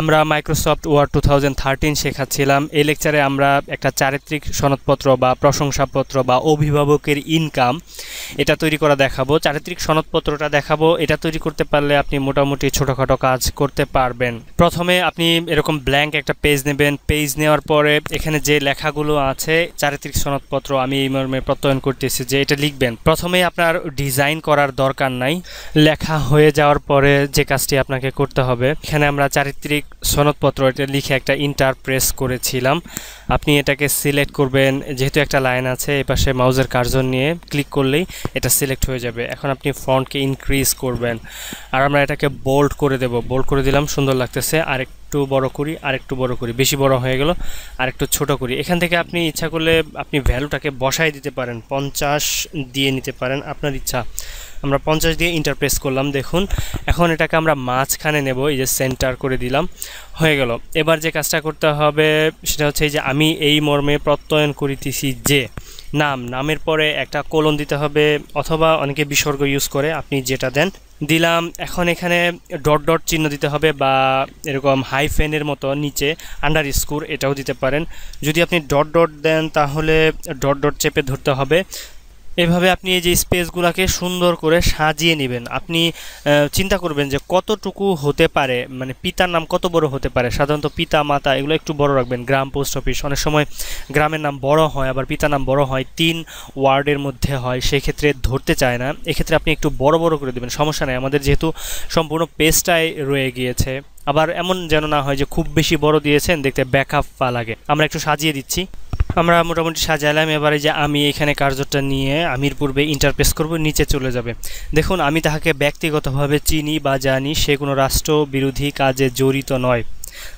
আমরা Microsoft Word two thousand thirteen শেখাচ্ছিলাম এই লেকচারে আমরা একটা চারিত্রিক সনদপত্র বা প্রশংসাপত্র বা অভিভাবকের ইনকাম এটা তৈরি করা দেখাবো চারিত্রিক সনদপত্রটা দেখাবো এটা তৈরি করতে পারলে আপনি মোটামুটি ছোটোখাটো কাজ করতে পারবেন প্রথমে আপনি এরকম ব্ল্যাঙ্ক একটা পেজ নেবেন পেজ নেওয়ার পরে এখানে যে লেখাগুলো আছে চারিত্রিক সনদপত্র আমি এই মর্মে প্রত্যয়ন করতেছি যে এটা লিখবেন প্রথমে আপনার ডিজাইন করার দরকার নাই লেখা হয়ে যাওয়ার পরে যে কাজটি আপনাকে করতে হবে এখানে আমরা চারিত্রিক সনদপত্র এটা লিখে একটা ইন্টার প্রেস করেছিলাম আপনি এটাকে সিলেক্ট করবেন যেহেতু একটা লাইন আছে এপাশে পাশে মাউজের কার্জন নিয়ে ক্লিক করলেই এটা সিলেক্ট হয়ে যাবে এখন আপনি ফ্রন্টকে ইনক্রিজ করবেন আর আমরা এটাকে বোল্ড করে দেব বোল্ড করে দিলাম সুন্দর লাগতেছে আরেক একটু বড় করি আর একটু বড় করি বেশি বড় হয়ে গেল আরেকটু ছোট করি এখান থেকে আপনি ইচ্ছা করলে আপনি ভ্যালুটাকে বসাই দিতে পারেন পঞ্চাশ দিয়ে নিতে পারেন আপনার ইচ্ছা আমরা পঞ্চাশ দিয়ে ইন্টারপ্রেস করলাম দেখুন এখন এটাকে আমরা মাঝখানে নেব এই যে সেন্টার করে দিলাম হয়ে গেল এবার যে কাজটা করতে হবে সেটা হচ্ছে যে আমি এই মর্মে প্রত্যয়ন করিতেছি যে নাম নামের পরে একটা কোলন দিতে হবে অথবা অনেকে বিসর্গ ইউজ করে আপনি যেটা দেন দিলাম এখন এখানে ডট ডট চিহ্ন দিতে হবে বা এরকম হাই ফেনের মতো নিচে আন্ডার স্কোর এটাও দিতে পারেন যদি আপনি ডট ডট দেন তাহলে ডট ডট চেপে ধরতে হবে এভাবে আপনি এই যে স্পেসগুলোকে সুন্দর করে সাজিয়ে নেবেন আপনি চিন্তা করবেন যে কতটুকু হতে পারে মানে পিতার নাম কত বড় হতে পারে সাধারণত পিতা মাতা এগুলো একটু বড় রাখবেন গ্রাম পোস্ট অফিস অনেক সময় গ্রামের নাম বড় হয় আবার পিতার নাম বড় হয় তিন ওয়ার্ডের মধ্যে হয় সেই ক্ষেত্রে ধরতে চায় না এক্ষেত্রে আপনি একটু বড় বড় করে দেবেন সমস্যা নেই আমাদের যেহেতু সম্পূর্ণ পেজটাই রয়ে গিয়েছে আবার এমন যেন না হয় যে খুব বেশি বড় দিয়েছেন দেখতে ব্যাকআপ পা লাগে আমরা একটু সাজিয়ে দিচ্ছি আমরা মোটামুটি সাজালাম এবারে যে আমি এখানে কার্যটা নিয়ে আমির পূর্বে ইন্টারপ্রেস করব নিচে চলে যাবে দেখুন আমি তাহাকে ব্যক্তিগতভাবে চিনি বা জানি সে কোনো রাষ্ট্রবিরোধী কাজে জড়িত নয়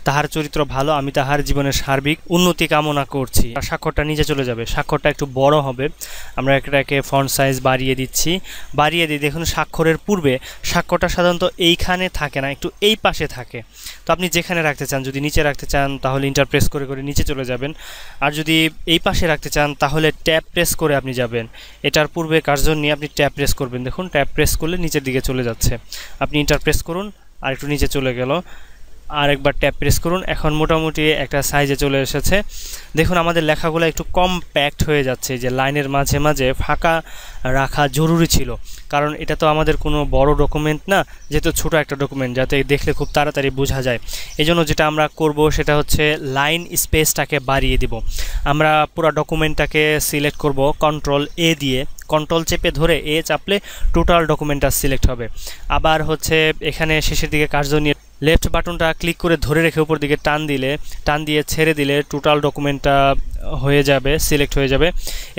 তাহার চরিত্র ভালো আমি তাহার জীবনের সার্বিক উন্নতি কামনা করছি স্বাক্ষরটা নিচে চলে যাবে স্বাক্ষরটা একটু বড় হবে আমরা একটাকে ফন্ট সাইজ বাড়িয়ে দিচ্ছি বাড়িয়ে দিই দেখুন স্বাক্ষরের পূর্বে স্বাক্ষরটা সাধারণত এইখানে থাকে না একটু এই পাশে থাকে তো আপনি যেখানে রাখতে চান যদি নিচে রাখতে চান তাহলে ইন্টারপ্রেস করে করে নিচে চলে যাবেন আর যদি এই পাশে রাখতে চান তাহলে ট্যাপ প্রেস করে আপনি যাবেন এটার পূর্বে কার্জন নিয়ে আপনি ট্যাপ প্রেস করবেন দেখুন ট্যাপ প্রেস করলে নিচের দিকে চলে যাচ্ছে আপনি ইন্টারপ্রেস করুন আর একটু নিচে চলে গেল আরেকবার ট্যাপ প্রেস করুন এখন মোটামুটি একটা সাইজে চলে এসেছে দেখুন আমাদের লেখাগুলো একটু কম প্যাক্ট হয়ে যাচ্ছে যে লাইনের মাঝে মাঝে ফাঁকা রাখা জরুরি ছিল কারণ এটা তো আমাদের কোনো বড় ডকুমেন্ট না যেহেতু ছোটো একটা ডকুমেন্ট যাতে দেখলে খুব তাড়াতাড়ি বোঝা যায় এই জন্য যেটা আমরা করব সেটা হচ্ছে লাইন স্পেসটাকে বাড়িয়ে দিব আমরা পুরো ডকুমেন্টটাকে সিলেক্ট করব কন্ট্রোল এ দিয়ে কন্ট্রোল চেপে ধরে এ চাপলে টোটাল ডকুমেন্টটা সিলেক্ট হবে আবার হচ্ছে এখানে শেষের দিকে কার্য নিয়ে লেফট বাটনটা ক্লিক করে ধরে রেখে উপর দিকে টান দিলে টান দিয়ে ছেড়ে দিলে টোটাল ডকুমেন্টটা হয়ে যাবে সিলেক্ট হয়ে যাবে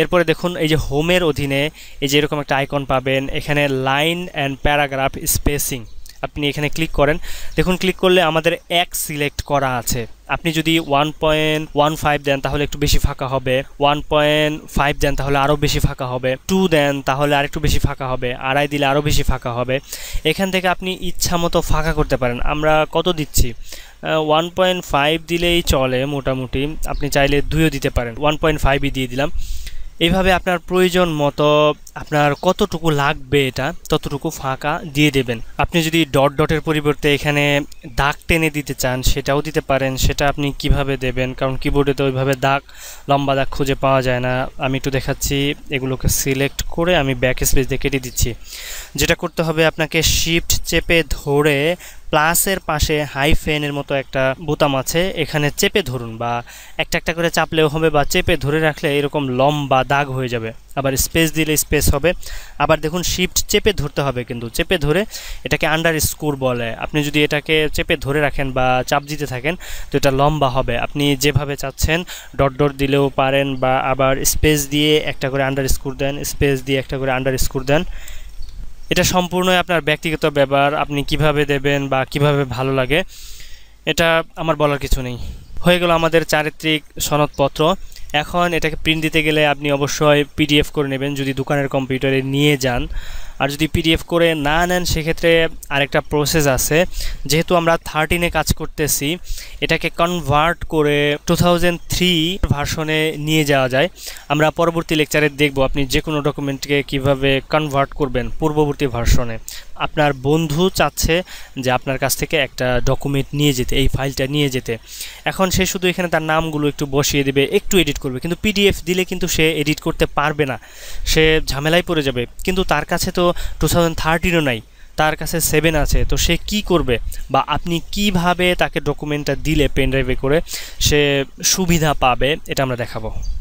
এরপরে দেখুন এই যে হোমের অধীনে এই যে এরকম একটা আইকন পাবেন এখানে লাইন অ্যান্ড প্যারাগ্রাফ স্পেসিং আপনি এখানে ক্লিক করেন দেখুন ক্লিক করলে আমাদের এক সিলেক্ট করা আছে আপনি যদি ওয়ান পয়েন্ট ওয়ান ফাইভ দেন তাহলে একটু বেশি ফাঁকা হবে ওয়ান পয়েন্ট ফাইভ দেন তাহলে আরও বেশি ফাঁকা হবে টু দেন তাহলে আরেকটু বেশি ফাঁকা হবে আড়াই দিলে আরও বেশি ফাঁকা হবে এখান থেকে আপনি ইচ্ছা মতো ফাঁকা করতে পারেন আমরা কত দিচ্ছি ওয়ান পয়েন্ট ফাইভ দিলেই চলে মোটামুটি আপনি চাইলে দুইও দিতে পারেন ওয়ান পয়েন্ট ফাইভই দিয়ে দিলাম এইভাবে আপনার প্রয়োজন মতো আপনার কতটুকু লাগবে এটা ততটুকু ফাঁকা দিয়ে দেবেন আপনি যদি ডট ডটের পরিবর্তে এখানে দাগ টেনে দিতে চান সেটাও দিতে পারেন সেটা আপনি কিভাবে দেবেন কারণ কিবোর্ডে তো ওইভাবে দাগ লম্বা দাগ খুঁজে পাওয়া যায় না আমি একটু দেখাচ্ছি এগুলোকে সিলেক্ট করে আমি ব্যাক স্পেস দিয়ে কেটে দিচ্ছি যেটা করতে হবে আপনাকে শিফট চেপে ধরে প্লাসের পাশে হাইফেনের মতো একটা বোতাম আছে এখানে চেপে ধরুন বা একটা একটা করে চাপলেও হবে বা চেপে ধরে রাখলে এরকম লম্বা দাগ হয়ে যাবে আবার স্পেস দিলে স্পেস হবে আবার দেখুন শিফট চেপে ধরতে হবে কিন্তু চেপে ধরে এটাকে আন্ডার স্কোর বলে আপনি যদি এটাকে চেপে ধরে রাখেন বা চাপ দিতে থাকেন তো এটা লম্বা হবে আপনি যেভাবে চাচ্ছেন ডট ডট দিলেও পারেন বা আবার স্পেস দিয়ে একটা করে আন্ডার স্কোর দেন স্পেস দিয়ে একটা করে আন্ডার স্কোর দেন এটা সম্পূর্ণই আপনার ব্যক্তিগত ব্যাপার আপনি কিভাবে দেবেন বা কিভাবে ভালো লাগে এটা আমার বলার কিছু নেই হয়ে গেল আমাদের চারিত্রিক সনদপত্র এখন এটাকে প্রিন্ট দিতে গেলে আপনি অবশ্যই পিডিএফ করে নেবেন যদি দোকানের কম্পিউটারে নিয়ে যান আর যদি পিডিএফ করে না নেন সেক্ষেত্রে আরেকটা প্রসেস আছে যেহেতু আমরা থার্টিনে কাজ করতেছি এটাকে কনভার্ট করে টু থাউজেন্ড থ্রি ভার্সনে নিয়ে যাওয়া যায় আমরা পরবর্তী লেকচারে দেখব আপনি যে কোনো ডকুমেন্টকে কিভাবে কনভার্ট করবেন পূর্ববর্তী ভার্সনে আপনার বন্ধু চাচ্ছে যে আপনার কাছ থেকে একটা ডকুমেন্ট নিয়ে যেতে এই ফাইলটা নিয়ে যেতে এখন সে শুধু এখানে তার নামগুলো একটু বসিয়ে দেবে একটু এডিট করবে কিন্তু পিডিএফ দিলে কিন্তু সে এডিট করতে পারবে না সে ঝামেলায় পড়ে যাবে কিন্তু তার কাছে তো টু থাউজেন্ড থার্টিনও নাই তার কাছে সেভেন আছে তো সে কি করবে বা আপনি কিভাবে তাকে ডকুমেন্টটা দিলে পেনড্রাইভে করে সে সুবিধা পাবে এটা আমরা দেখাবো